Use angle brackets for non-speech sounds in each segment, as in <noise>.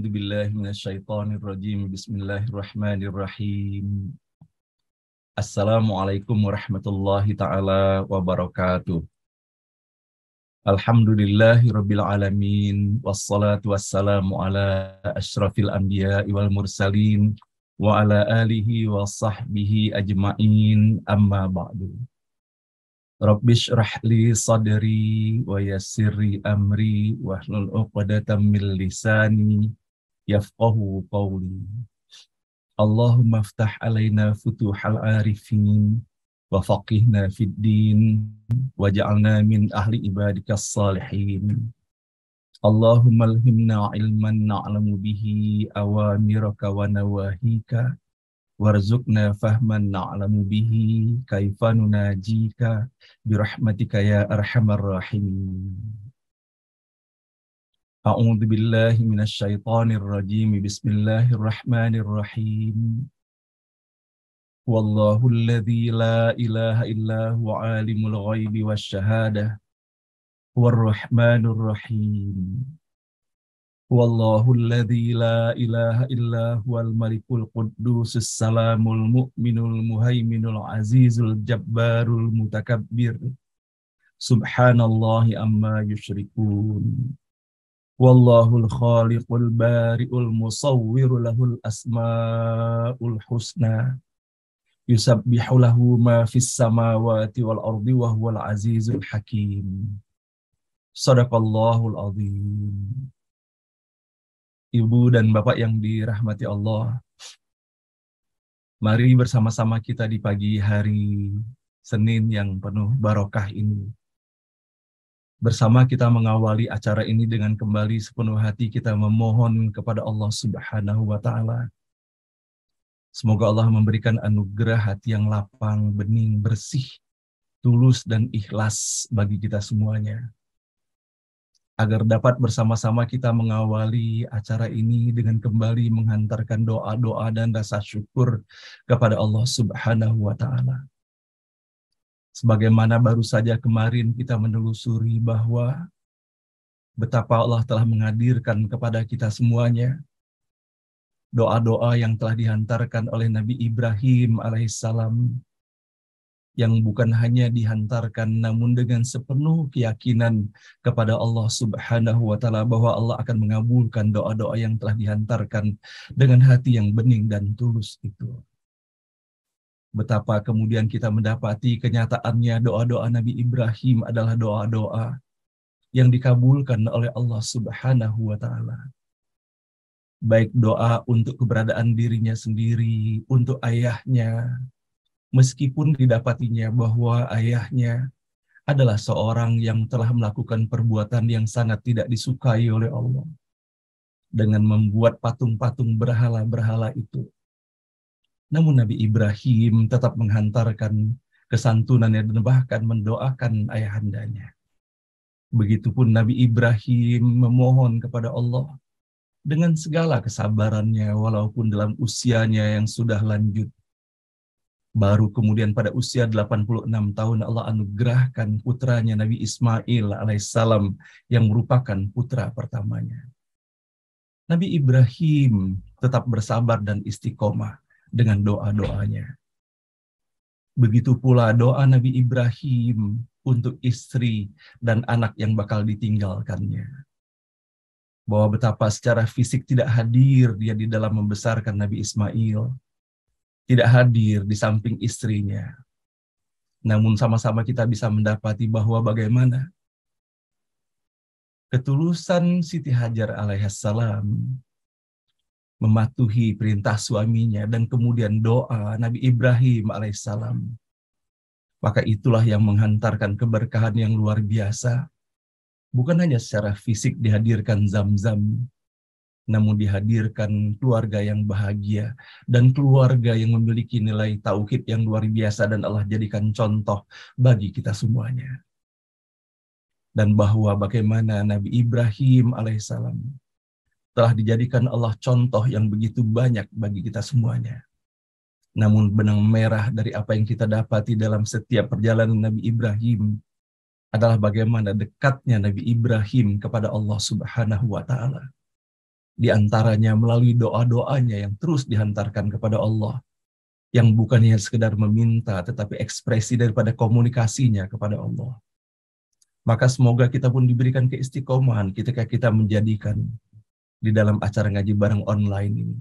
أعوذ بالله من الشيطان الرجيم بسم الله الرحمن الرحيم warahmatullahi taala wabarakatuh. Alhamdulillahi rabbil alamin wassalatu wa ala alihi wa sahbihi ajmain Rabbish rahli sadri wa yassirli amri hlul uqadatan min lisani yafqahu qawli. Allahumma ftah alaina futuhal arifin wa faqihna fid din waj'alna min ahli ibadikas salihin. Allahumma alhimna ilman na'lamu bihi awamiraka wa nawahika warzuqna fahman na'lamu bihi kaifa nunajika birahmatika ya arhamar rahimin أعوذ بالله من الشيطان الرجيم بسم الله الرحمن الرحيم والله الذي لا إله إلا هو عالم الغيب والشهادة هو الرحمن الرحيم والله الذي لا إله إلا هو الملك القدوس السلام المؤمن المهيمن العزيز الجبار المتكبر سبحان الله أما يشركون Wallahul khaliqul bari'ul musawwiru lahul asma'ul husna. Yusabbihu lahu ma fis samawati wal ardi wa huwal azizul hakim. Sadaqallahul azim. Ibu dan Bapak yang dirahmati Allah, mari bersama-sama kita di pagi hari Senin yang penuh barokah ini Bersama kita mengawali acara ini dengan kembali sepenuh hati kita memohon kepada Allah Subhanahu wa taala. Semoga Allah memberikan anugerah hati yang lapang, bening, bersih, tulus dan ikhlas bagi kita semuanya. Agar dapat bersama-sama kita mengawali acara ini dengan kembali menghantarkan doa-doa dan rasa syukur kepada Allah Subhanahu wa taala sebagaimana baru saja kemarin kita menelusuri bahwa betapa Allah telah menghadirkan kepada kita semuanya doa-doa yang telah dihantarkan oleh Nabi Ibrahim alaihissalam yang bukan hanya dihantarkan namun dengan sepenuh keyakinan kepada Allah Subhanahu wa taala bahwa Allah akan mengabulkan doa-doa yang telah dihantarkan dengan hati yang bening dan tulus itu betapa kemudian kita mendapati kenyataannya doa-doa Nabi Ibrahim adalah doa-doa yang dikabulkan oleh Allah Subhanahu wa taala. Baik doa untuk keberadaan dirinya sendiri, untuk ayahnya, meskipun didapatinya bahwa ayahnya adalah seorang yang telah melakukan perbuatan yang sangat tidak disukai oleh Allah dengan membuat patung-patung berhala-berhala itu namun Nabi Ibrahim tetap menghantarkan kesantunan dan bahkan mendoakan ayahandanya. Begitupun Nabi Ibrahim memohon kepada Allah dengan segala kesabarannya walaupun dalam usianya yang sudah lanjut. Baru kemudian pada usia 86 tahun Allah anugerahkan putranya Nabi Ismail alaihissalam yang merupakan putra pertamanya. Nabi Ibrahim tetap bersabar dan istiqomah dengan doa-doanya. Begitu pula doa Nabi Ibrahim untuk istri dan anak yang bakal ditinggalkannya. Bahwa betapa secara fisik tidak hadir dia di dalam membesarkan Nabi Ismail. Tidak hadir di samping istrinya. Namun sama-sama kita bisa mendapati bahwa bagaimana ketulusan Siti Hajar alaihissalam mematuhi perintah suaminya dan kemudian doa Nabi Ibrahim alaihissalam. Maka itulah yang menghantarkan keberkahan yang luar biasa. Bukan hanya secara fisik dihadirkan zam-zam, namun dihadirkan keluarga yang bahagia dan keluarga yang memiliki nilai tauhid yang luar biasa dan Allah jadikan contoh bagi kita semuanya. Dan bahwa bagaimana Nabi Ibrahim alaihissalam telah dijadikan Allah contoh yang begitu banyak bagi kita semuanya. Namun benang merah dari apa yang kita dapati dalam setiap perjalanan Nabi Ibrahim adalah bagaimana dekatnya Nabi Ibrahim kepada Allah Subhanahu wa taala. Di antaranya melalui doa-doanya yang terus dihantarkan kepada Allah yang bukan hanya sekedar meminta tetapi ekspresi daripada komunikasinya kepada Allah. Maka semoga kita pun diberikan keistiqomahan ketika kita menjadikan di dalam acara ngaji bareng online ini.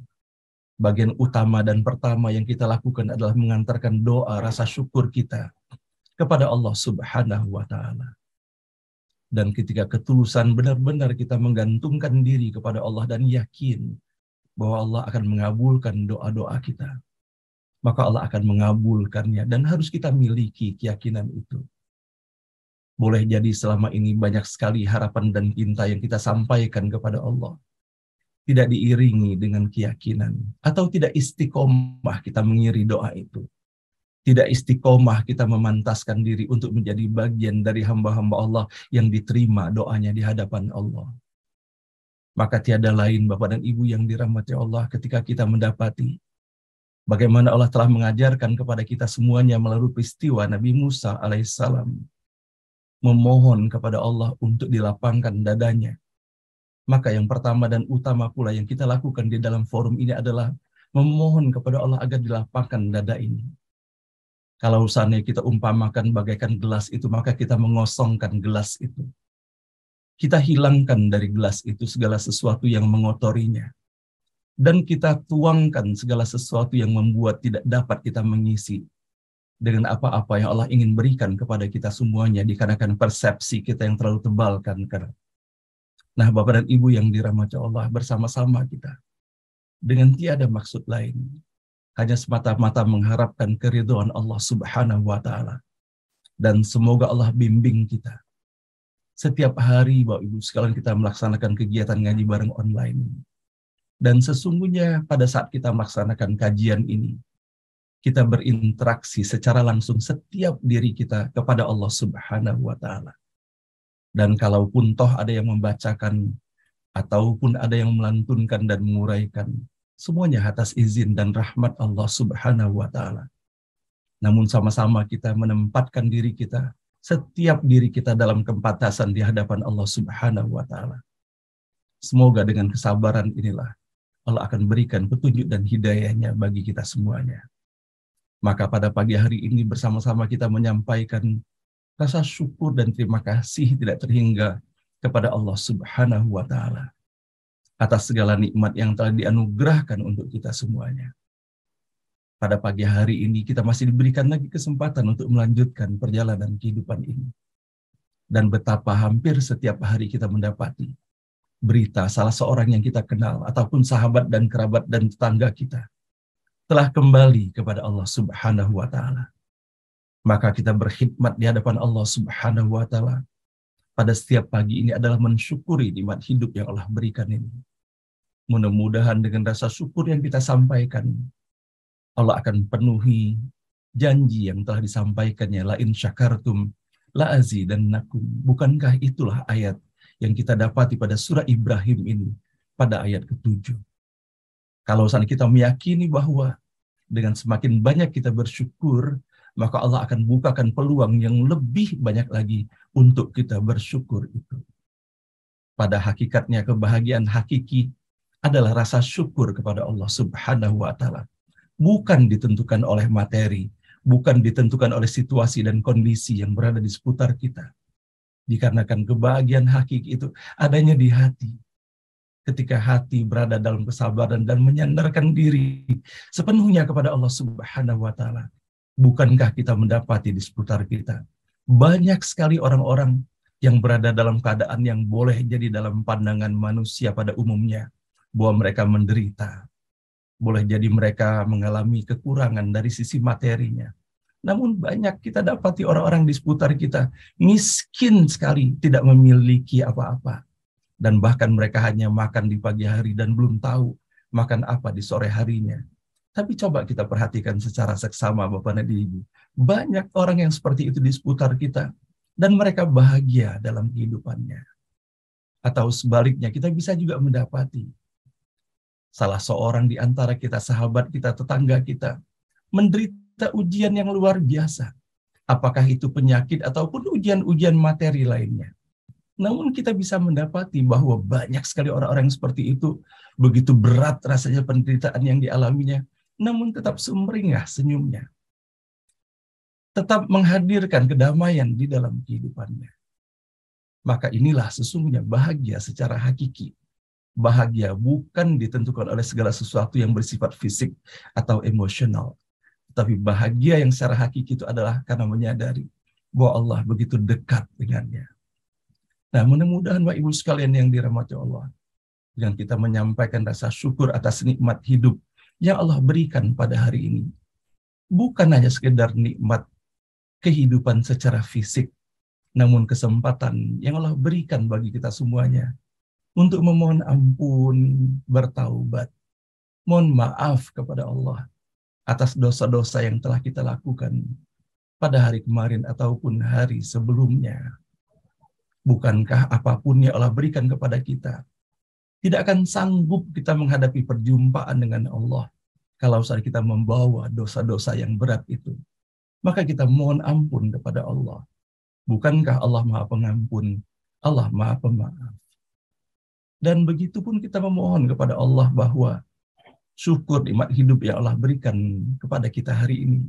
Bagian utama dan pertama yang kita lakukan adalah mengantarkan doa rasa syukur kita kepada Allah Subhanahu wa taala. Dan ketika ketulusan benar-benar kita menggantungkan diri kepada Allah dan yakin bahwa Allah akan mengabulkan doa-doa kita, maka Allah akan mengabulkannya dan harus kita miliki keyakinan itu boleh jadi selama ini banyak sekali harapan dan cinta yang kita sampaikan kepada Allah tidak diiringi dengan keyakinan atau tidak istiqomah kita mengiri doa itu. Tidak istiqomah kita memantaskan diri untuk menjadi bagian dari hamba-hamba Allah yang diterima doanya di hadapan Allah. Maka tiada lain Bapak dan Ibu yang dirahmati Allah ketika kita mendapati bagaimana Allah telah mengajarkan kepada kita semuanya melalui peristiwa Nabi Musa alaihissalam memohon kepada Allah untuk dilapangkan dadanya maka yang pertama dan utama pula yang kita lakukan di dalam forum ini adalah memohon kepada Allah agar dilapangkan dada ini. Kalau usahanya kita umpamakan bagaikan gelas itu, maka kita mengosongkan gelas itu. Kita hilangkan dari gelas itu segala sesuatu yang mengotorinya. Dan kita tuangkan segala sesuatu yang membuat tidak dapat kita mengisi dengan apa-apa yang Allah ingin berikan kepada kita semuanya dikarenakan persepsi kita yang terlalu tebal kan Nah, Bapak dan Ibu yang dirahmati Allah bersama-sama kita dengan tiada maksud lain, hanya semata-mata mengharapkan keriduan Allah Subhanahu wa taala. Dan semoga Allah bimbing kita. Setiap hari Bapak Ibu sekalian kita melaksanakan kegiatan ngaji bareng online Dan sesungguhnya pada saat kita melaksanakan kajian ini, kita berinteraksi secara langsung setiap diri kita kepada Allah Subhanahu wa taala. Dan kalaupun toh ada yang membacakan ataupun ada yang melantunkan dan menguraikan, semuanya atas izin dan rahmat Allah Subhanahu wa taala. Namun sama-sama kita menempatkan diri kita, setiap diri kita dalam kempatasan di hadapan Allah Subhanahu wa taala. Semoga dengan kesabaran inilah Allah akan berikan petunjuk dan hidayahnya bagi kita semuanya. Maka pada pagi hari ini bersama-sama kita menyampaikan rasa syukur dan terima kasih tidak terhingga kepada Allah Subhanahu wa taala atas segala nikmat yang telah dianugerahkan untuk kita semuanya. Pada pagi hari ini kita masih diberikan lagi kesempatan untuk melanjutkan perjalanan kehidupan ini. Dan betapa hampir setiap hari kita mendapati berita salah seorang yang kita kenal ataupun sahabat dan kerabat dan tetangga kita telah kembali kepada Allah Subhanahu wa taala maka kita berkhidmat di hadapan Allah Subhanahu wa taala. Pada setiap pagi ini adalah mensyukuri nikmat hidup yang Allah berikan ini. Mudah-mudahan dengan rasa syukur yang kita sampaikan, Allah akan penuhi janji yang telah disampaikannya la in syakartum dan azidannakum. Bukankah itulah ayat yang kita dapati pada surah Ibrahim ini pada ayat ketujuh. Kalau saat kita meyakini bahwa dengan semakin banyak kita bersyukur, maka Allah akan bukakan peluang yang lebih banyak lagi untuk kita bersyukur itu. Pada hakikatnya kebahagiaan hakiki adalah rasa syukur kepada Allah Subhanahu wa taala. Bukan ditentukan oleh materi, bukan ditentukan oleh situasi dan kondisi yang berada di seputar kita. Dikarenakan kebahagiaan hakiki itu adanya di hati. Ketika hati berada dalam kesabaran dan menyandarkan diri sepenuhnya kepada Allah Subhanahu wa taala, bukankah kita mendapati di seputar kita banyak sekali orang-orang yang berada dalam keadaan yang boleh jadi dalam pandangan manusia pada umumnya bahwa mereka menderita, boleh jadi mereka mengalami kekurangan dari sisi materinya. Namun banyak kita dapati orang-orang di seputar kita miskin sekali, tidak memiliki apa-apa. Dan bahkan mereka hanya makan di pagi hari dan belum tahu makan apa di sore harinya. Tapi coba kita perhatikan secara seksama Bapak dan Ibu. Banyak orang yang seperti itu di seputar kita dan mereka bahagia dalam kehidupannya. Atau sebaliknya, kita bisa juga mendapati salah seorang di antara kita, sahabat kita, tetangga kita, menderita ujian yang luar biasa. Apakah itu penyakit ataupun ujian-ujian materi lainnya. Namun kita bisa mendapati bahwa banyak sekali orang-orang yang seperti itu begitu berat rasanya penderitaan yang dialaminya namun tetap sumringah senyumnya. Tetap menghadirkan kedamaian di dalam kehidupannya. Maka inilah sesungguhnya bahagia secara hakiki. Bahagia bukan ditentukan oleh segala sesuatu yang bersifat fisik atau emosional. Tapi bahagia yang secara hakiki itu adalah karena menyadari bahwa Allah begitu dekat dengannya. Nah, mudah-mudahan Bapak Ibu sekalian yang dirahmati Allah, dengan kita menyampaikan rasa syukur atas nikmat hidup yang Allah berikan pada hari ini bukan hanya sekedar nikmat kehidupan secara fisik, namun kesempatan yang Allah berikan bagi kita semuanya untuk memohon ampun, bertaubat, mohon maaf kepada Allah atas dosa-dosa yang telah kita lakukan pada hari kemarin ataupun hari sebelumnya. Bukankah apapun yang Allah berikan kepada kita, tidak akan sanggup kita menghadapi perjumpaan dengan Allah kalau saat kita membawa dosa-dosa yang berat itu. Maka kita mohon ampun kepada Allah. Bukankah Allah Maha Pengampun, Allah Maha Pemaaf. Dan begitu pun kita memohon kepada Allah bahwa syukur nikmat hidup yang Allah berikan kepada kita hari ini.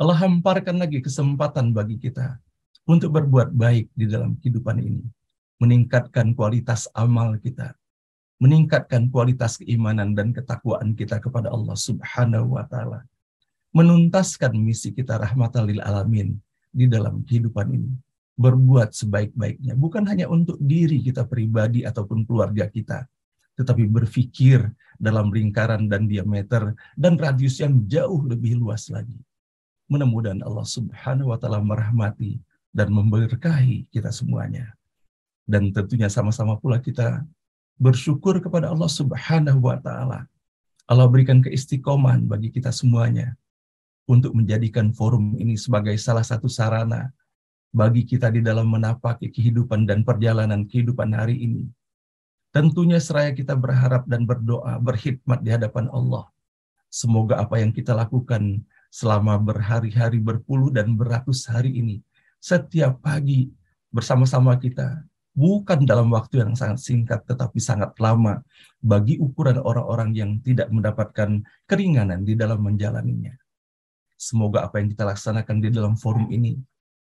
Allah hamparkan lagi kesempatan bagi kita untuk berbuat baik di dalam kehidupan ini. Meningkatkan kualitas amal kita meningkatkan kualitas keimanan dan ketakwaan kita kepada Allah Subhanahu wa taala. Menuntaskan misi kita rahmatan lil alamin di dalam kehidupan ini. Berbuat sebaik-baiknya bukan hanya untuk diri kita pribadi ataupun keluarga kita, tetapi berpikir dalam lingkaran dan diameter dan radius yang jauh lebih luas lagi. Mudah-mudahan Allah Subhanahu wa taala merahmati dan memberkahi kita semuanya. Dan tentunya sama-sama pula kita bersyukur kepada Allah Subhanahu wa taala. Allah berikan keistiqoman bagi kita semuanya untuk menjadikan forum ini sebagai salah satu sarana bagi kita di dalam menapaki kehidupan dan perjalanan kehidupan hari ini. Tentunya seraya kita berharap dan berdoa berkhidmat di hadapan Allah. Semoga apa yang kita lakukan selama berhari-hari berpuluh dan beratus hari ini, setiap pagi bersama-sama kita bukan dalam waktu yang sangat singkat tetapi sangat lama bagi ukuran orang-orang yang tidak mendapatkan keringanan di dalam menjalaninya. Semoga apa yang kita laksanakan di dalam forum ini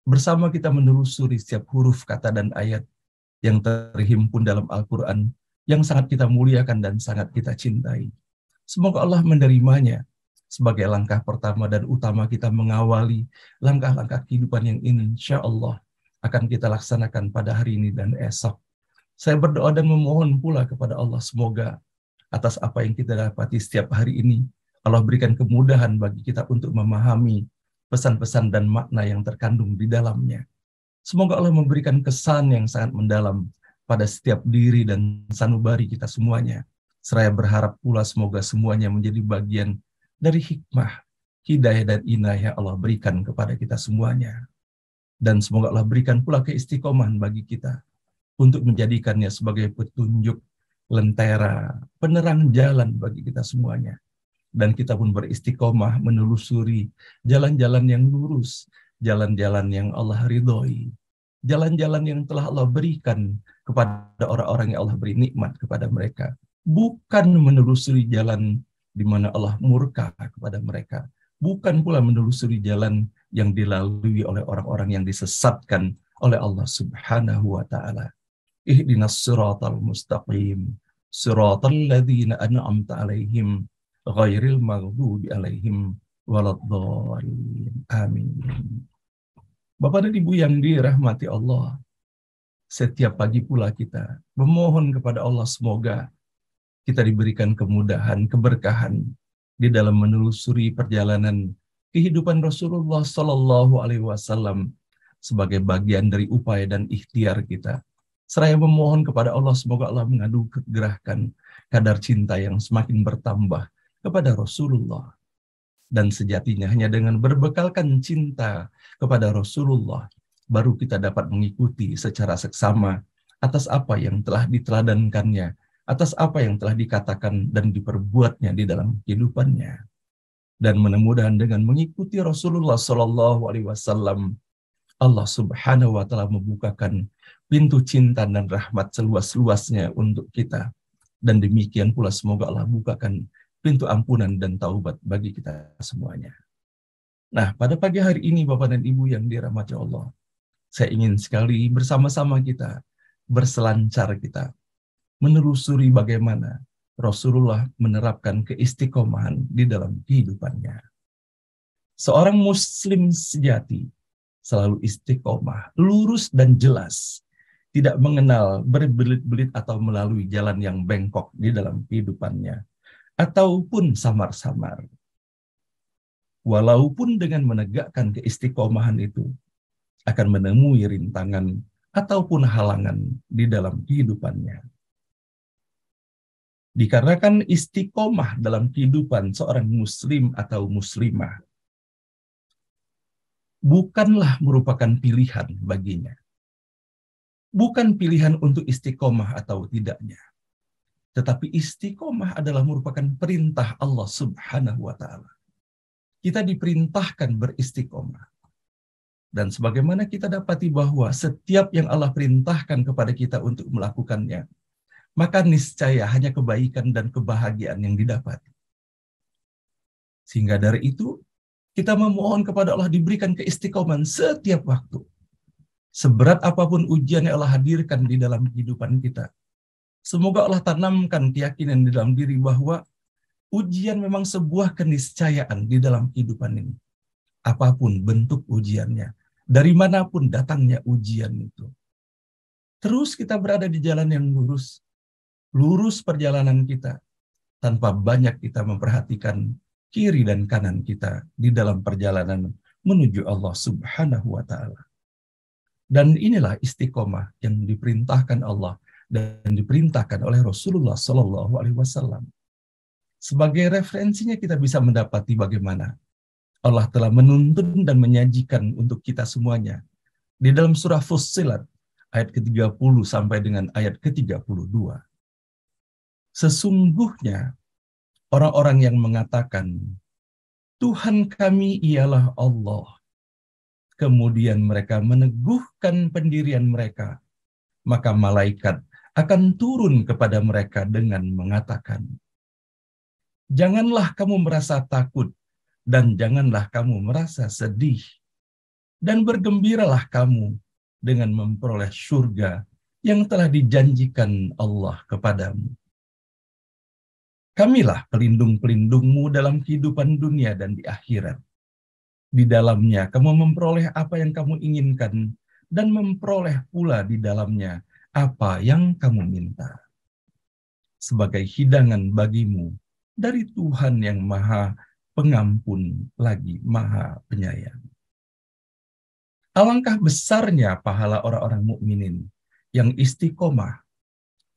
bersama kita menelusuri setiap huruf, kata, dan ayat yang terhimpun dalam Al-Quran yang sangat kita muliakan dan sangat kita cintai. Semoga Allah menerimanya sebagai langkah pertama dan utama kita mengawali langkah-langkah kehidupan yang ini, insya Allah akan kita laksanakan pada hari ini dan esok. Saya berdoa dan memohon pula kepada Allah semoga atas apa yang kita dapati setiap hari ini, Allah berikan kemudahan bagi kita untuk memahami pesan-pesan dan makna yang terkandung di dalamnya. Semoga Allah memberikan kesan yang sangat mendalam pada setiap diri dan sanubari kita semuanya. Seraya berharap pula semoga semuanya menjadi bagian dari hikmah, hidayah dan inayah Allah berikan kepada kita semuanya dan semoga Allah berikan pula keistiqomahan bagi kita untuk menjadikannya sebagai petunjuk lentera, penerang jalan bagi kita semuanya. Dan kita pun beristiqomah menelusuri jalan-jalan yang lurus, jalan-jalan yang Allah ridhoi, jalan-jalan yang telah Allah berikan kepada orang-orang yang Allah beri nikmat kepada mereka. Bukan menelusuri jalan di mana Allah murka kepada mereka. Bukan pula menelusuri jalan yang dilalui oleh orang-orang yang disesatkan oleh Allah Subhanahu wa taala. Ihdinas siratal mustaqim, siratal ladzina an'amta alaihim ghairil maghdubi alaihim waladdallin. Amin. Bapak dan Ibu yang dirahmati Allah, setiap pagi pula kita memohon kepada Allah semoga kita diberikan kemudahan, keberkahan di dalam menelusuri perjalanan kehidupan Rasulullah Shallallahu Alaihi Wasallam sebagai bagian dari upaya dan ikhtiar kita. Seraya memohon kepada Allah semoga Allah mengadu kegerahkan kadar cinta yang semakin bertambah kepada Rasulullah. Dan sejatinya hanya dengan berbekalkan cinta kepada Rasulullah, baru kita dapat mengikuti secara seksama atas apa yang telah diteladankannya, atas apa yang telah dikatakan dan diperbuatnya di dalam kehidupannya dan mudah dengan mengikuti Rasulullah Shallallahu Alaihi Wasallam Allah Subhanahu Wa Taala membukakan pintu cinta dan rahmat seluas-luasnya untuk kita dan demikian pula semoga Allah bukakan pintu ampunan dan taubat bagi kita semuanya. Nah, pada pagi hari ini Bapak dan Ibu yang dirahmati Allah, saya ingin sekali bersama-sama kita berselancar kita menelusuri bagaimana Rasulullah menerapkan keistiqomahan di dalam kehidupannya. Seorang muslim sejati selalu istiqomah, lurus dan jelas, tidak mengenal berbelit-belit atau melalui jalan yang bengkok di dalam kehidupannya, ataupun samar-samar. Walaupun dengan menegakkan keistiqomahan itu, akan menemui rintangan ataupun halangan di dalam kehidupannya. Dikarenakan istiqomah dalam kehidupan seorang muslim atau muslimah bukanlah merupakan pilihan baginya. Bukan pilihan untuk istiqomah atau tidaknya. Tetapi istiqomah adalah merupakan perintah Allah Subhanahu wa taala. Kita diperintahkan beristiqomah. Dan sebagaimana kita dapati bahwa setiap yang Allah perintahkan kepada kita untuk melakukannya, maka niscaya hanya kebaikan dan kebahagiaan yang didapat. Sehingga dari itu, kita memohon kepada Allah diberikan keistiqoman setiap waktu. Seberat apapun ujian yang Allah hadirkan di dalam kehidupan kita. Semoga Allah tanamkan keyakinan di dalam diri bahwa ujian memang sebuah keniscayaan di dalam kehidupan ini. Apapun bentuk ujiannya, dari manapun datangnya ujian itu. Terus kita berada di jalan yang lurus, lurus perjalanan kita tanpa banyak kita memperhatikan kiri dan kanan kita di dalam perjalanan menuju Allah Subhanahu wa taala. Dan inilah istiqomah yang diperintahkan Allah dan diperintahkan oleh Rasulullah Shallallahu alaihi wasallam. Sebagai referensinya kita bisa mendapati bagaimana Allah telah menuntun dan menyajikan untuk kita semuanya. Di dalam surah Fussilat ayat ke-30 sampai dengan ayat ke-32. Sesungguhnya orang-orang yang mengatakan Tuhan kami ialah Allah. Kemudian mereka meneguhkan pendirian mereka. Maka malaikat akan turun kepada mereka dengan mengatakan, Janganlah kamu merasa takut dan janganlah kamu merasa sedih. Dan bergembiralah kamu dengan memperoleh surga yang telah dijanjikan Allah kepadamu Kamilah pelindung-pelindungmu dalam kehidupan dunia dan di akhirat. Di dalamnya kamu memperoleh apa yang kamu inginkan dan memperoleh pula di dalamnya apa yang kamu minta. Sebagai hidangan bagimu dari Tuhan yang maha pengampun lagi maha penyayang. Alangkah besarnya pahala orang-orang mukminin yang istiqomah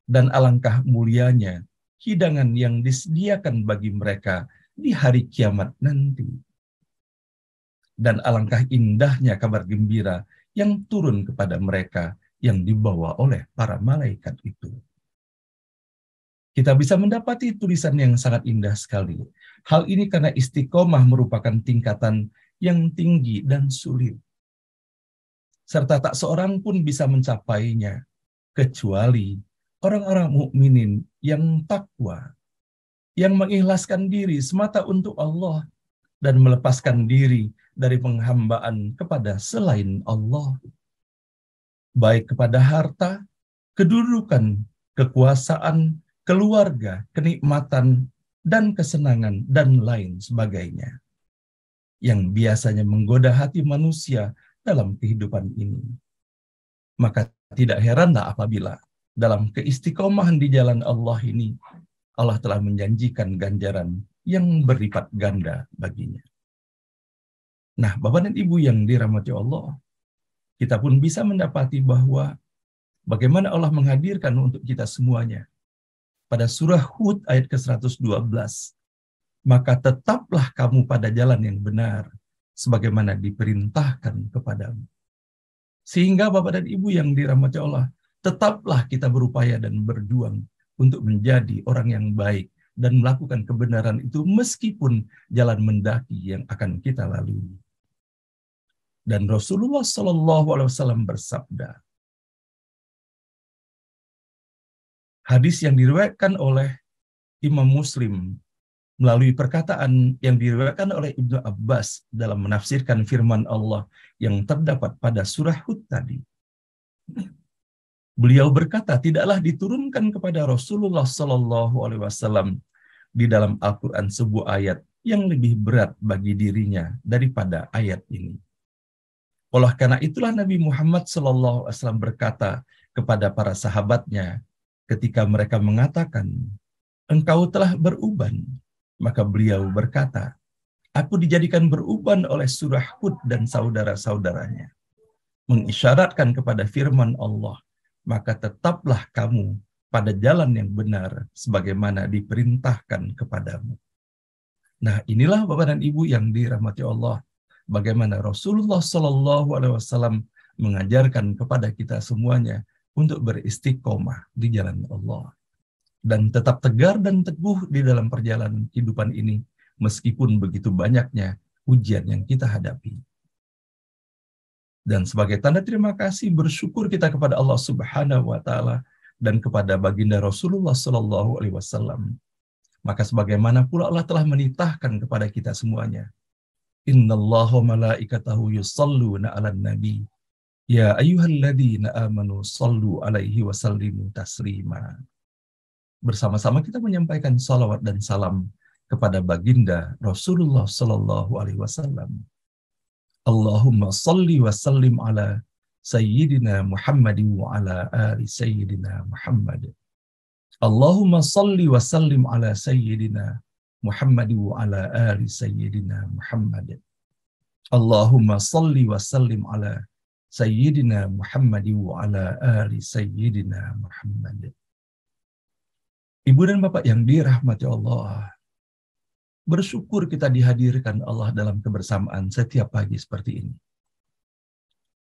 dan alangkah mulianya hidangan yang disediakan bagi mereka di hari kiamat nanti. Dan alangkah indahnya kabar gembira yang turun kepada mereka yang dibawa oleh para malaikat itu. Kita bisa mendapati tulisan yang sangat indah sekali. Hal ini karena istiqomah merupakan tingkatan yang tinggi dan sulit. Serta tak seorang pun bisa mencapainya, kecuali orang-orang mukminin yang takwa, yang mengikhlaskan diri semata untuk Allah dan melepaskan diri dari penghambaan kepada selain Allah, baik kepada harta, kedudukan, kekuasaan, keluarga, kenikmatan, dan kesenangan, dan lain sebagainya yang biasanya menggoda hati manusia dalam kehidupan ini. Maka tidak heranlah apabila dalam keistiqomahan di jalan Allah ini, Allah telah menjanjikan ganjaran yang berlipat ganda baginya. Nah, Bapak dan Ibu yang dirahmati Allah, kita pun bisa mendapati bahwa bagaimana Allah menghadirkan untuk kita semuanya. Pada surah Hud ayat ke-112, maka tetaplah kamu pada jalan yang benar, sebagaimana diperintahkan kepadamu. Sehingga Bapak dan Ibu yang dirahmati Allah, tetaplah kita berupaya dan berjuang untuk menjadi orang yang baik dan melakukan kebenaran itu meskipun jalan mendaki yang akan kita lalui. Dan Rasulullah Shallallahu Alaihi Wasallam bersabda, hadis yang diriwayatkan oleh Imam Muslim melalui perkataan yang diriwayatkan oleh Ibnu Abbas dalam menafsirkan firman Allah yang terdapat pada surah Hud tadi. Beliau berkata, tidaklah diturunkan kepada Rasulullah Shallallahu Alaihi Wasallam di dalam Al-Quran sebuah ayat yang lebih berat bagi dirinya daripada ayat ini. Oleh karena itulah Nabi Muhammad Shallallahu Alaihi Wasallam berkata kepada para sahabatnya ketika mereka mengatakan, engkau telah beruban, maka beliau berkata, aku dijadikan beruban oleh surah Hud dan saudara-saudaranya. Mengisyaratkan kepada firman Allah, maka tetaplah kamu pada jalan yang benar sebagaimana diperintahkan kepadamu. Nah, inilah Bapak dan Ibu yang dirahmati Allah, bagaimana Rasulullah Shallallahu alaihi wasallam mengajarkan kepada kita semuanya untuk beristiqomah di jalan Allah dan tetap tegar dan teguh di dalam perjalanan kehidupan ini meskipun begitu banyaknya ujian yang kita hadapi. Dan sebagai tanda terima kasih, bersyukur kita kepada Allah Subhanahu wa Ta'ala dan kepada Baginda Rasulullah Sallallahu Alaihi Wasallam. Maka sebagaimana pula Allah telah menitahkan kepada kita semuanya. Inna malaikatahu yusalluna 'alan nabi. Ya ayyuhalladzina amanu sallu alaihi wa sallimu taslima. Bersama-sama kita menyampaikan salawat dan salam kepada baginda Rasulullah Sallallahu Alaihi Wasallam Allahumma salli wa sallim ala Sayyidina Muhammad wa ala ali Sayyidina Muhammad. Allahumma salli wa sallim ala Sayyidina Muhammad wa ala ali Sayyidina Muhammad. Allahumma salli wa sallim ala Sayyidina wa ala Sayyidina Muhammad. Ibu dan Bapak yang dirahmati Allah, Bersyukur kita dihadirkan Allah dalam kebersamaan setiap pagi seperti ini.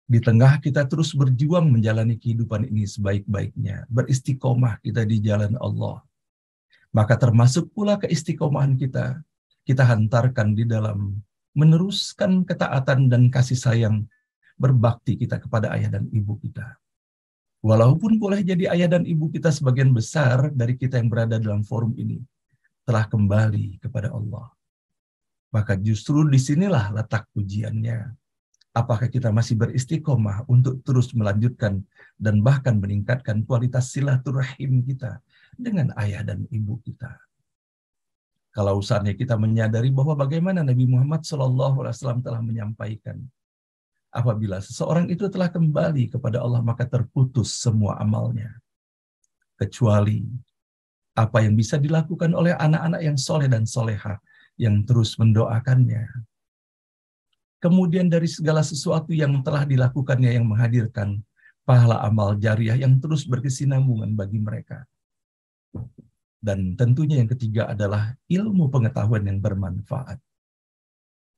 Di tengah kita terus berjuang menjalani kehidupan ini sebaik-baiknya. Beristiqomah kita di jalan Allah. Maka termasuk pula keistiqomahan kita, kita hantarkan di dalam meneruskan ketaatan dan kasih sayang berbakti kita kepada ayah dan ibu kita. Walaupun boleh jadi ayah dan ibu kita sebagian besar dari kita yang berada dalam forum ini, telah kembali kepada Allah. Maka justru disinilah letak ujiannya. Apakah kita masih beristiqomah untuk terus melanjutkan dan bahkan meningkatkan kualitas silaturahim kita dengan ayah dan ibu kita. Kalau usahanya kita menyadari bahwa bagaimana Nabi Muhammad SAW telah menyampaikan apabila seseorang itu telah kembali kepada Allah maka terputus semua amalnya kecuali apa yang bisa dilakukan oleh anak-anak yang soleh dan soleha yang terus mendoakannya. Kemudian dari segala sesuatu yang telah dilakukannya yang menghadirkan pahala amal jariah yang terus berkesinambungan bagi mereka. Dan tentunya yang ketiga adalah ilmu pengetahuan yang bermanfaat.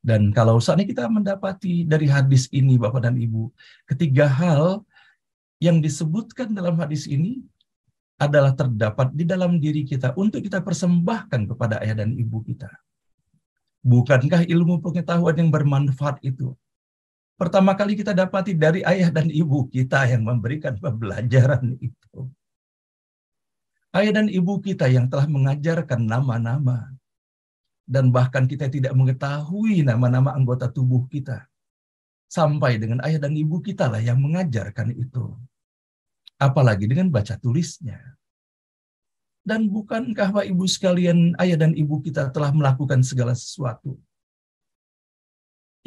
Dan kalau saat ini kita mendapati dari hadis ini Bapak dan Ibu, ketiga hal yang disebutkan dalam hadis ini adalah terdapat di dalam diri kita untuk kita persembahkan kepada ayah dan ibu kita. Bukankah ilmu pengetahuan yang bermanfaat itu? Pertama kali kita dapati dari ayah dan ibu kita yang memberikan pembelajaran itu. Ayah dan ibu kita yang telah mengajarkan nama-nama. Dan bahkan kita tidak mengetahui nama-nama anggota tubuh kita. Sampai dengan ayah dan ibu kita lah yang mengajarkan itu apalagi dengan baca tulisnya. Dan bukankah Pak Ibu sekalian, ayah dan ibu kita telah melakukan segala sesuatu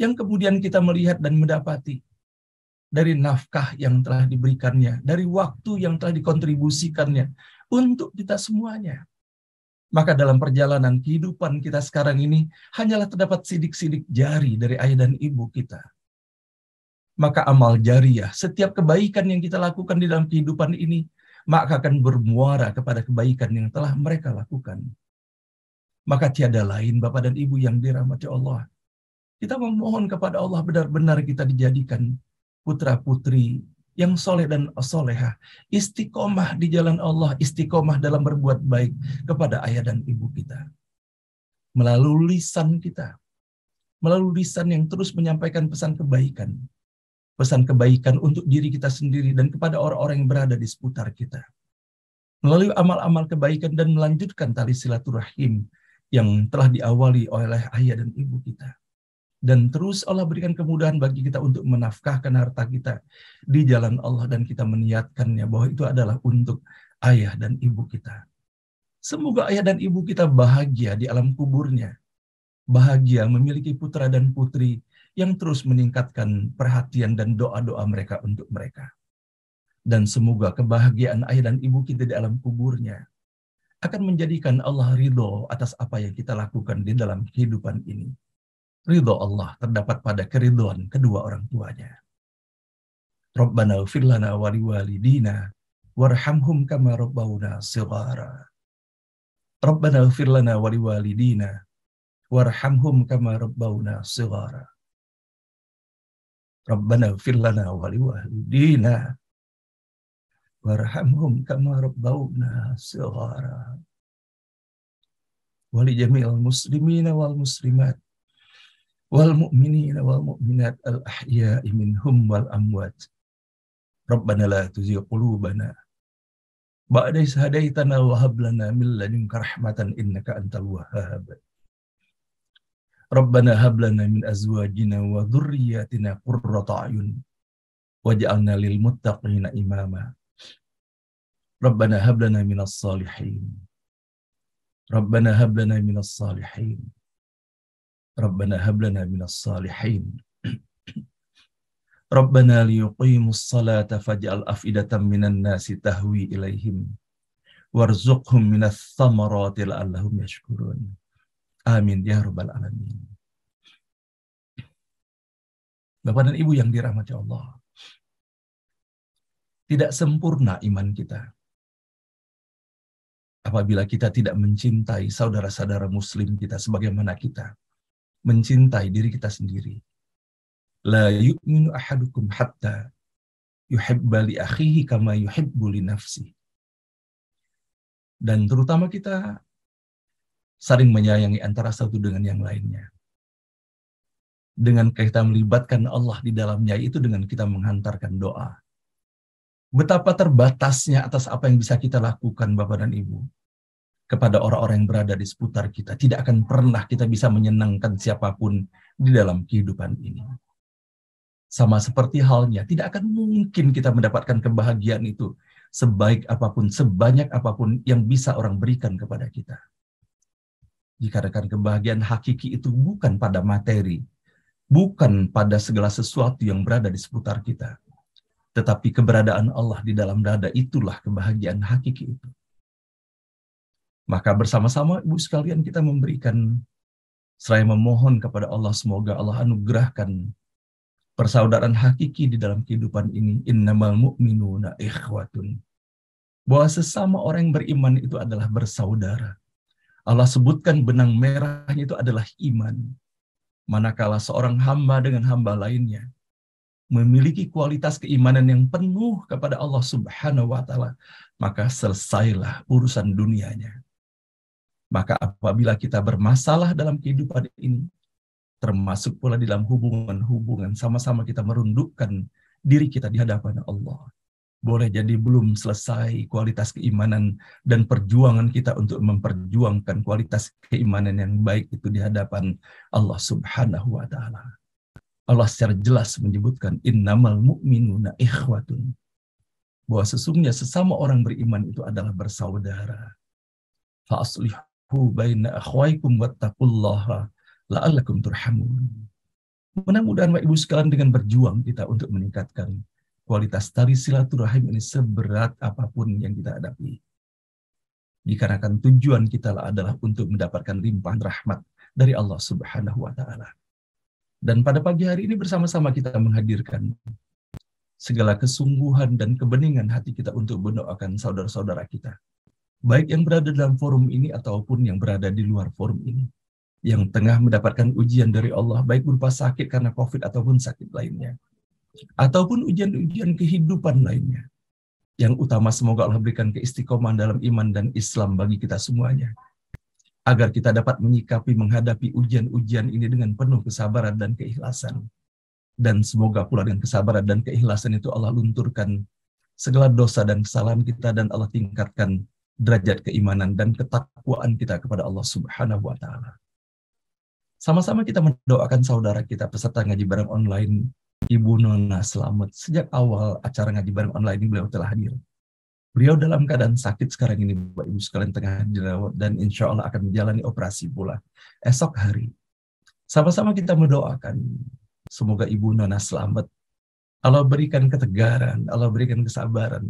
yang kemudian kita melihat dan mendapati dari nafkah yang telah diberikannya, dari waktu yang telah dikontribusikannya untuk kita semuanya. Maka dalam perjalanan kehidupan kita sekarang ini hanyalah terdapat sidik-sidik jari dari ayah dan ibu kita maka amal jariah, setiap kebaikan yang kita lakukan di dalam kehidupan ini, maka akan bermuara kepada kebaikan yang telah mereka lakukan. Maka tiada lain Bapak dan Ibu yang dirahmati Allah. Kita memohon kepada Allah benar-benar kita dijadikan putra-putri yang soleh dan soleha, istiqomah di jalan Allah, istiqomah dalam berbuat baik kepada ayah dan ibu kita. Melalui lisan kita, melalui lisan yang terus menyampaikan pesan kebaikan, pesan kebaikan untuk diri kita sendiri dan kepada orang-orang yang berada di seputar kita. Melalui amal-amal kebaikan dan melanjutkan tali silaturahim yang telah diawali oleh ayah dan ibu kita. Dan terus Allah berikan kemudahan bagi kita untuk menafkahkan harta kita di jalan Allah dan kita meniatkannya bahwa itu adalah untuk ayah dan ibu kita. Semoga ayah dan ibu kita bahagia di alam kuburnya. Bahagia memiliki putra dan putri yang terus meningkatkan perhatian dan doa-doa mereka untuk mereka. Dan semoga kebahagiaan ayah dan ibu kita di alam kuburnya akan menjadikan Allah ridho atas apa yang kita lakukan di dalam kehidupan ini. Ridho Allah terdapat pada keridhoan kedua orang tuanya. Rabbana ufir wali wa warhamhum kama rabbawna sighara. Rabbana ufir wali wa warhamhum kama rabbawna sighara. Rabbana wa wali walidina warhamhum kama rabbawna sighara wali jami'il muslimina wal muslimat wal mu'minina wal mu'minat al ahya'i minhum wal amwat Rabbana la tuzigh qulubana ba'da idh hadaytana wa hab lana min ladunka rahmatan innaka antal wahhab ربنا هب لنا من أزواجنا وذرياتنا قرة أعين واجعلنا للمتقين إماما ربنا هب لنا من الصالحين ربنا هب لنا من الصالحين ربنا هب لنا من الصالحين <clears throat> ربنا ليقيموا الصلاة فاجعل أفئدة من الناس تهوي إليهم وارزقهم من الثمرات لعلهم يشكرون Amin ya rabbal alamin. Bapak dan Ibu yang dirahmati Allah. Tidak sempurna iman kita. Apabila kita tidak mencintai saudara-saudara muslim kita sebagaimana kita mencintai diri kita sendiri. La yu'minu ahadukum hatta yuhibba li akhihi kama yuhibbu li nafsi. Dan terutama kita saling menyayangi antara satu dengan yang lainnya. Dengan kita melibatkan Allah di dalamnya itu dengan kita menghantarkan doa. Betapa terbatasnya atas apa yang bisa kita lakukan Bapak dan Ibu kepada orang-orang yang berada di seputar kita. Tidak akan pernah kita bisa menyenangkan siapapun di dalam kehidupan ini. Sama seperti halnya, tidak akan mungkin kita mendapatkan kebahagiaan itu sebaik apapun, sebanyak apapun yang bisa orang berikan kepada kita dikarenakan kebahagiaan hakiki itu bukan pada materi, bukan pada segala sesuatu yang berada di seputar kita, tetapi keberadaan Allah di dalam dada itulah kebahagiaan hakiki itu. Maka bersama-sama Ibu sekalian kita memberikan seraya memohon kepada Allah semoga Allah anugerahkan persaudaraan hakiki di dalam kehidupan ini innamal mu'minuna ikhwatun bahwa sesama orang yang beriman itu adalah bersaudara Allah sebutkan benang merahnya itu adalah iman. Manakala seorang hamba dengan hamba lainnya memiliki kualitas keimanan yang penuh kepada Allah Subhanahu wa taala, maka selesailah urusan dunianya. Maka apabila kita bermasalah dalam kehidupan ini, termasuk pula di dalam hubungan-hubungan sama-sama kita merundukkan diri kita di hadapan Allah boleh jadi belum selesai kualitas keimanan dan perjuangan kita untuk memperjuangkan kualitas keimanan yang baik itu di hadapan Allah Subhanahu wa taala. Allah secara jelas menyebutkan innamal mu'minuna ikhwatun. Bahwa sesungguhnya sesama orang beriman itu adalah bersaudara. Fa'aslihu baina akhwaikum wattaqullaha la'allakum turhamun. Mudah-mudahan Bapak Ibu sekalian dengan berjuang kita untuk meningkatkan kualitas tali silaturahim ini seberat apapun yang kita hadapi. Dikarenakan tujuan kita adalah untuk mendapatkan limpahan rahmat dari Allah Subhanahu wa taala. Dan pada pagi hari ini bersama-sama kita menghadirkan segala kesungguhan dan kebeningan hati kita untuk mendoakan saudara-saudara kita. Baik yang berada dalam forum ini ataupun yang berada di luar forum ini. Yang tengah mendapatkan ujian dari Allah, baik berupa sakit karena COVID ataupun sakit lainnya ataupun ujian-ujian kehidupan lainnya. Yang utama semoga Allah berikan keistiqomah dalam iman dan Islam bagi kita semuanya. Agar kita dapat menyikapi menghadapi ujian-ujian ini dengan penuh kesabaran dan keikhlasan. Dan semoga pula dengan kesabaran dan keikhlasan itu Allah lunturkan segala dosa dan kesalahan kita dan Allah tingkatkan derajat keimanan dan ketakwaan kita kepada Allah Subhanahu wa taala. Sama-sama kita mendoakan saudara kita peserta ngaji bareng online Ibu Nona Selamat. Sejak awal acara ngaji bareng online ini beliau telah hadir. Beliau dalam keadaan sakit sekarang ini, Bapak Ibu sekalian tengah dirawat dan insya Allah akan menjalani operasi pula esok hari. Sama-sama kita mendoakan semoga Ibu Nona selamat. Allah berikan ketegaran, Allah berikan kesabaran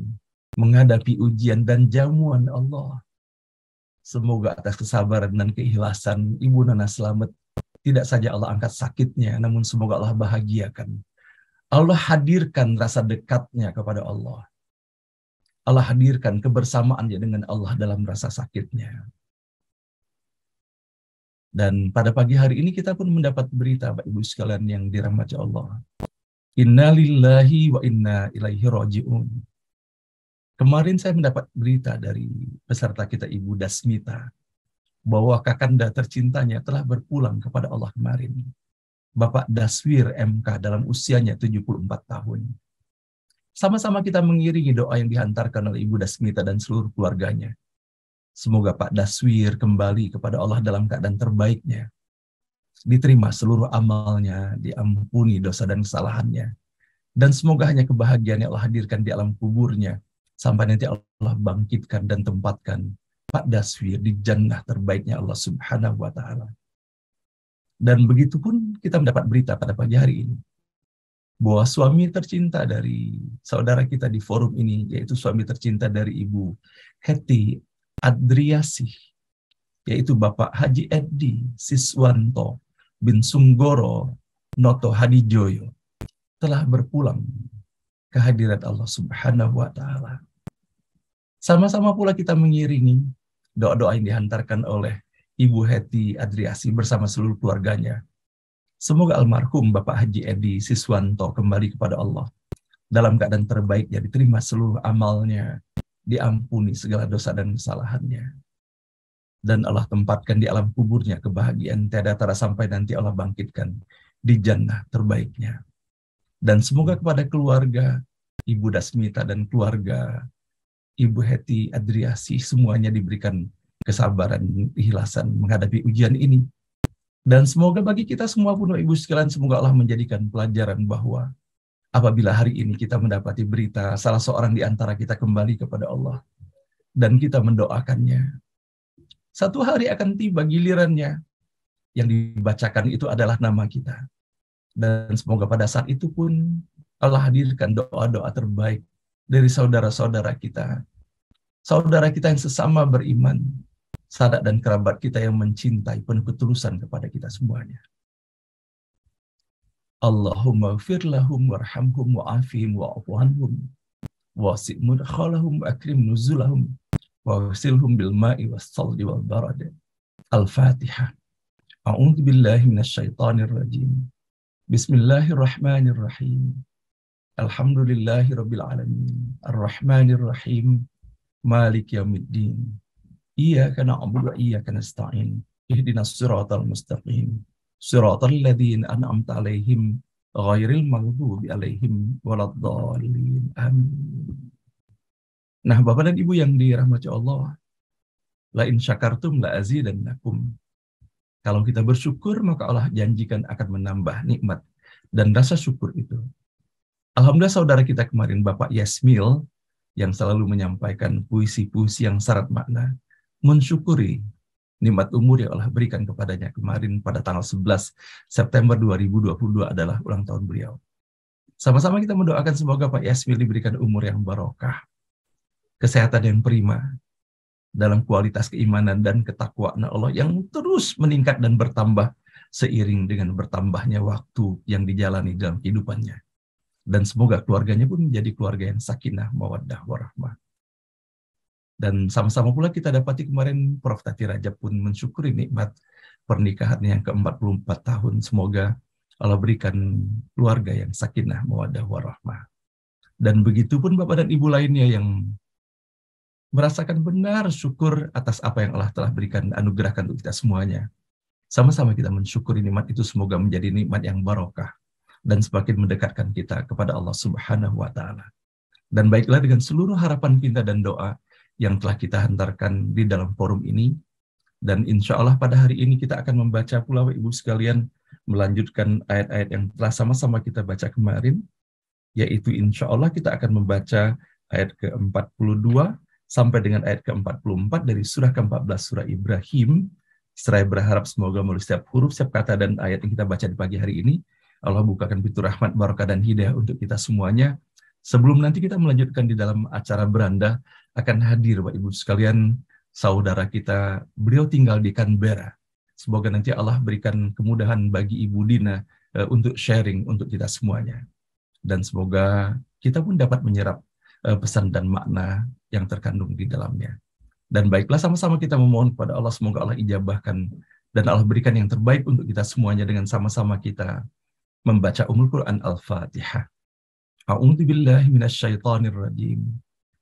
menghadapi ujian dan jamuan Allah. Semoga atas kesabaran dan keikhlasan Ibu Nona selamat tidak saja Allah angkat sakitnya, namun semoga Allah bahagiakan Allah hadirkan rasa dekatnya kepada Allah. Allah hadirkan kebersamaannya dengan Allah dalam rasa sakitnya. Dan pada pagi hari ini kita pun mendapat berita, Bapak Ibu sekalian yang dirahmati Allah. Inna lillahi wa inna ilaihi roji'un. Kemarin saya mendapat berita dari peserta kita Ibu Dasmita bahwa kakanda tercintanya telah berpulang kepada Allah kemarin. Bapak Daswir MK dalam usianya 74 tahun. Sama-sama kita mengiringi doa yang dihantarkan oleh Ibu Dasmita dan seluruh keluarganya. Semoga Pak Daswir kembali kepada Allah dalam keadaan terbaiknya. Diterima seluruh amalnya, diampuni dosa dan kesalahannya. Dan semoga hanya kebahagiaan yang Allah hadirkan di alam kuburnya, sampai nanti Allah bangkitkan dan tempatkan Pak Daswir di jannah terbaiknya Allah Subhanahu wa Ta'ala. Dan begitu pun kita mendapat berita pada pagi hari ini bahwa suami tercinta dari saudara kita di forum ini yaitu suami tercinta dari Ibu Heti Adriasi yaitu Bapak Haji Edi Siswanto bin Sunggoro Noto Hadijoyo telah berpulang ke hadirat Allah Subhanahu wa taala. Sama-sama pula kita mengiringi doa-doa yang dihantarkan oleh Ibu Heti Adriasi bersama seluruh keluarganya. Semoga almarhum Bapak Haji Edi Siswanto kembali kepada Allah dalam keadaan terbaik ya diterima seluruh amalnya, diampuni segala dosa dan kesalahannya. Dan Allah tempatkan di alam kuburnya kebahagiaan tiada tara sampai nanti Allah bangkitkan di jannah terbaiknya. Dan semoga kepada keluarga, Ibu Dasmita dan keluarga, Ibu Heti Adriasi semuanya diberikan kesabaran, keikhlasan menghadapi ujian ini. Dan semoga bagi kita semua pun Ibu sekalian, semoga Allah menjadikan pelajaran bahwa apabila hari ini kita mendapati berita salah seorang di antara kita kembali kepada Allah dan kita mendoakannya. Satu hari akan tiba gilirannya. Yang dibacakan itu adalah nama kita. Dan semoga pada saat itu pun Allah hadirkan doa-doa terbaik dari saudara-saudara kita. Saudara kita yang sesama beriman, sanak dan kerabat kita yang mencintai penuh ketulusan kepada kita semuanya. Allahumma gfir lahum warhamhum wa'afihim wa'afuhanhum wasi' mudkhalahum akrim nuzulahum wa'usilhum bilma'i ma'i was wal barada Al-Fatihah. A'udhu billahi minasyaitanir rajim. Bismillahirrahmanirrahim. Alhamdulillahi rabbil alamin. Al-Rahmanirrahim. Malik yaumiddin. إياك نعبد وإياك نستعين اهدنا الصراط المستقيم صراط الذين أنعمت عليهم غير المغضوب alaihim waladhdallin. Amin. Nah, Bapak dan Ibu yang dirahmati Allah, la in syakartum la azidannakum. Kalau kita bersyukur, maka Allah janjikan akan menambah nikmat dan rasa syukur itu. Alhamdulillah saudara kita kemarin Bapak Yasmil yang selalu menyampaikan puisi-puisi yang syarat makna mensyukuri nikmat umur yang Allah berikan kepadanya kemarin pada tanggal 11 September 2022 adalah ulang tahun beliau. Sama-sama kita mendoakan semoga Pak Yasmin diberikan umur yang barokah, kesehatan yang prima, dalam kualitas keimanan dan ketakwaan Allah yang terus meningkat dan bertambah seiring dengan bertambahnya waktu yang dijalani dalam kehidupannya. Dan semoga keluarganya pun menjadi keluarga yang sakinah, mawaddah, warahmah. Dan sama-sama pula kita dapati kemarin Prof. Tati Raja pun mensyukuri nikmat pernikahannya yang ke-44 tahun. Semoga Allah berikan keluarga yang sakinah, mawadah, warahmah. Dan begitu pun Bapak dan Ibu lainnya yang merasakan benar syukur atas apa yang Allah telah berikan, anugerahkan untuk kita semuanya. Sama-sama kita mensyukuri nikmat itu semoga menjadi nikmat yang barokah dan semakin mendekatkan kita kepada Allah Subhanahu wa taala. Dan baiklah dengan seluruh harapan kita dan doa, yang telah kita hantarkan di dalam forum ini. Dan insya Allah pada hari ini kita akan membaca pula Ibu sekalian melanjutkan ayat-ayat yang telah sama-sama kita baca kemarin, yaitu insya Allah kita akan membaca ayat ke-42 sampai dengan ayat ke-44 dari surah ke-14 surah Ibrahim. saya berharap semoga melalui setiap huruf, setiap kata dan ayat yang kita baca di pagi hari ini, Allah bukakan pintu rahmat, barokah, dan hidayah untuk kita semuanya. Sebelum nanti kita melanjutkan di dalam acara beranda, akan hadir Bapak Ibu sekalian saudara kita. Beliau tinggal di Canberra. Semoga nanti Allah berikan kemudahan bagi Ibu Dina eh, untuk sharing untuk kita semuanya. Dan semoga kita pun dapat menyerap eh, pesan dan makna yang terkandung di dalamnya. Dan baiklah sama-sama kita memohon kepada Allah semoga Allah ijabahkan dan Allah berikan yang terbaik untuk kita semuanya dengan sama-sama kita membaca Ummul Quran Al-Fatihah. A'udzu billahi minasyaitonir rajim.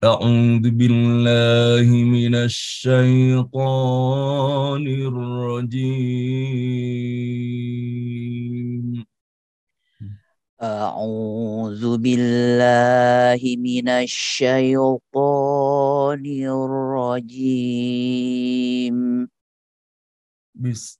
أعوذ بالله من الشيطان الرجيم أعوذ بالله من الشيطان الرجيم بسم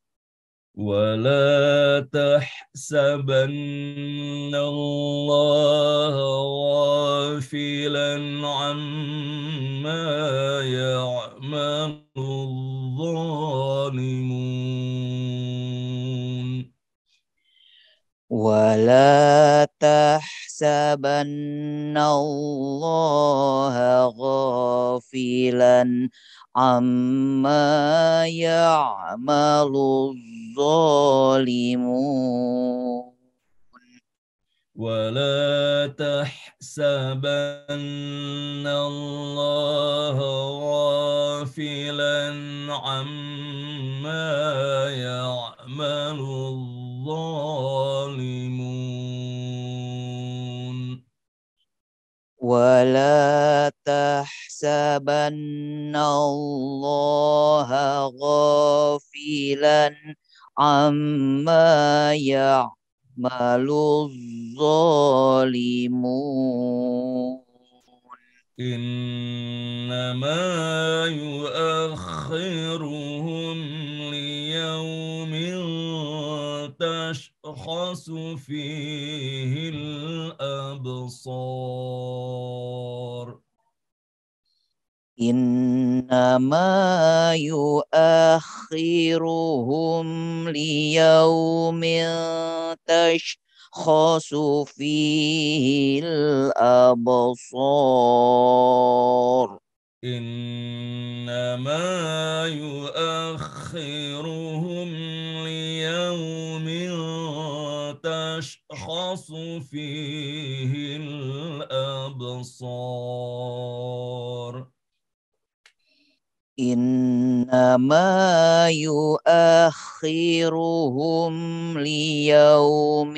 ولا تحسبن الله غافلا عما يعمل الظالمون ولا تحسبن الله غافلا عما يعمل الظالمون ولا تحسبن الله غافلا عما يعمل الظالمون ولا تحسبن الله غافلا عما يعمل يعمل الظالمون إنما يؤخرهم ليوم تشخص فيه الأبصار إنما يؤخرهم ليوم تشخص فيه الأبصار إنما يؤخرهم ليوم تشخص فيه الأبصار إنما يؤخرهم ليوم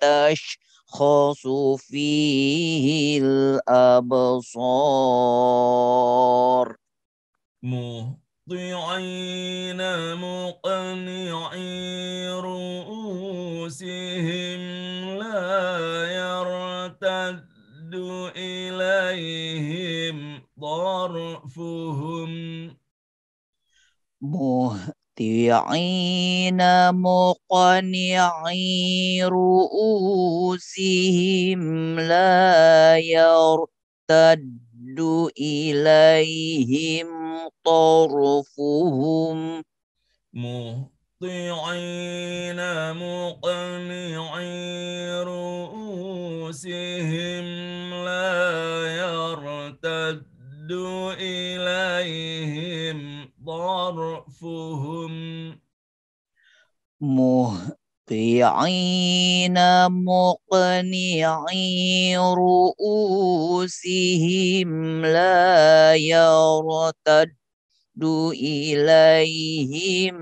تشخص فيه الأبصار مهطعين مقنعي رؤوسهم لا يرتد يمد إليهم ضرفهم مهطعين مقنعي رؤوسهم لا يرتد إليهم طرفهم مهطعين مقنعي رؤوسهم يمد إليهم ضرفهم مهطعين مقنعي رؤوسهم لا يرتد إليهم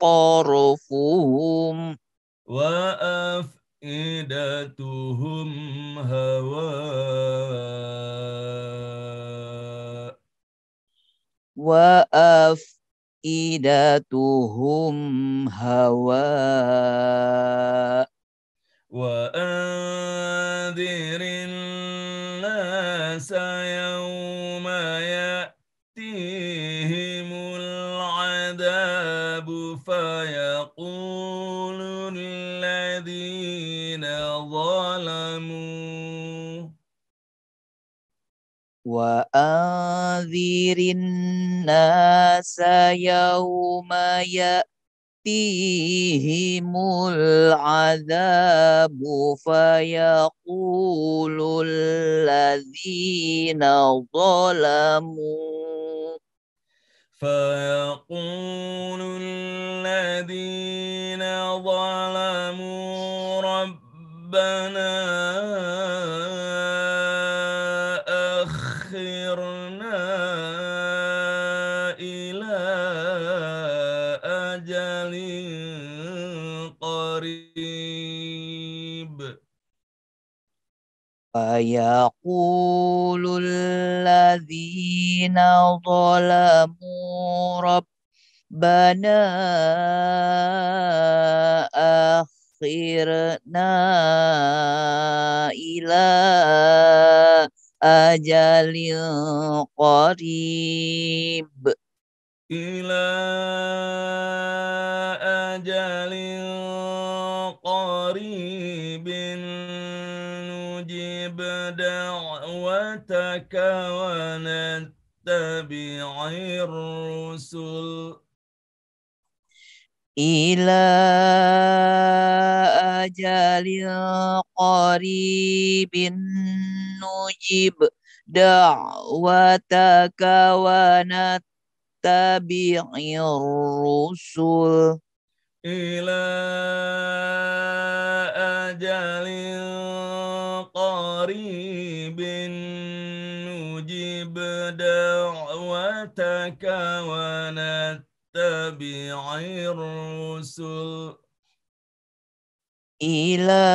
طرفهم وأف idatuhum hawa wa idatuhum hawa wa anzirin nasa yawma ya'tihimul adabu fayaqulu الذين ظلموا وأنذر الناس يوم يأتيهم العذاب فيقول الذين ظلموا فيقول الذين ظلموا ربنا ويقول الذين ظلموا ربنا أخرنا إلى أجل قريب ila ajalin qaribin nujib da'wataka wa nattabi'ir rusul ila ajalin qaribin nujib da'wataka wa nat tabi'ir rusul ila ajalin qaribin nujib da'wataka wa nattabi'ir rusul ila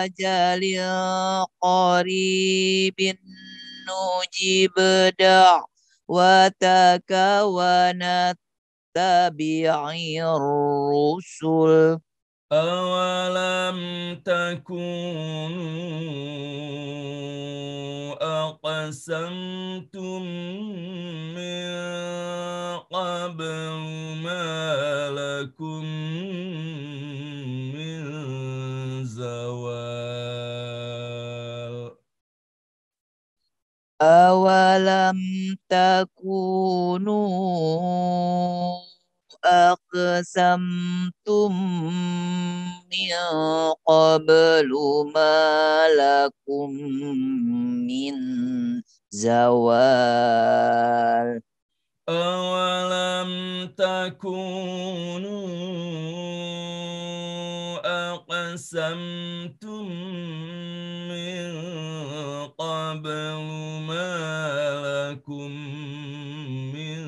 ajalin qaribin nujib da'wataka وتكونت تبعي الرسل أولم تكونوا أقسمتم من قبل ما لكم من زوال awalam takunu aqsamtum min qablu ma lakum min zawal أولم تكونوا أقسمتم من قبل ما لكم من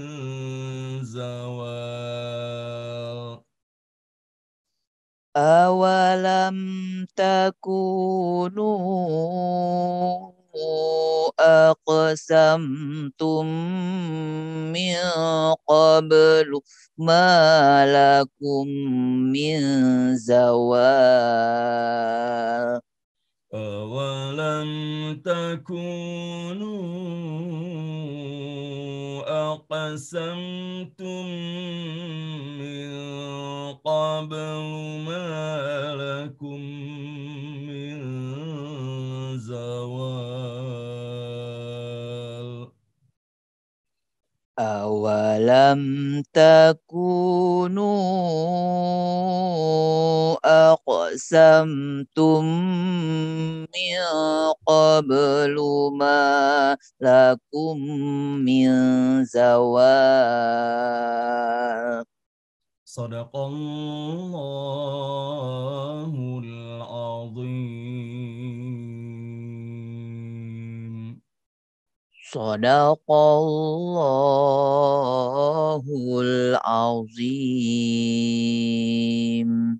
زوال أولم تكونوا أقسمتم من قبل ما لكم من زوال أولم تكونوا أقسمتم من قبل ما لكم من zawal awalam takunu aqsamtum min qablu ma lakum min zawal Sadaqallahul Azim Sadaqallahul azim.